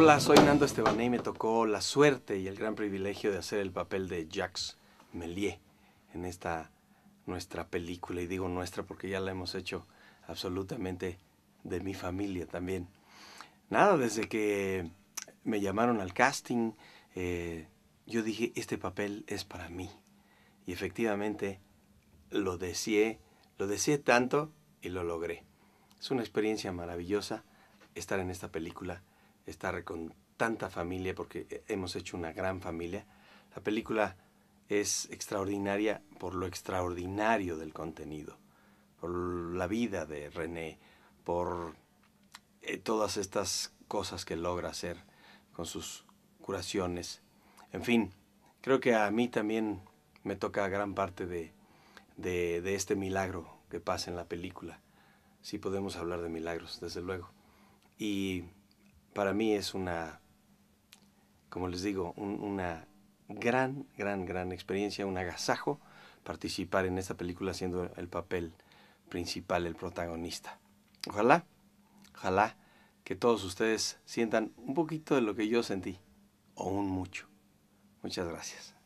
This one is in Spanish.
Hola, soy Nando Estebané y me tocó la suerte y el gran privilegio de hacer el papel de Jacques melier en esta nuestra película. Y digo nuestra porque ya la hemos hecho absolutamente de mi familia también. Nada, desde que me llamaron al casting, eh, yo dije, este papel es para mí. Y efectivamente lo deseé, lo deseé tanto y lo logré. Es una experiencia maravillosa estar en esta película estar con tanta familia porque eh, hemos hecho una gran familia. La película es extraordinaria por lo extraordinario del contenido, por la vida de René, por eh, todas estas cosas que logra hacer con sus curaciones. En fin, creo que a mí también me toca gran parte de, de, de este milagro que pasa en la película. Sí podemos hablar de milagros, desde luego. Y para mí es una, como les digo, una gran, gran, gran experiencia, un agasajo participar en esta película siendo el papel principal, el protagonista. Ojalá, ojalá que todos ustedes sientan un poquito de lo que yo sentí, o un mucho. Muchas gracias.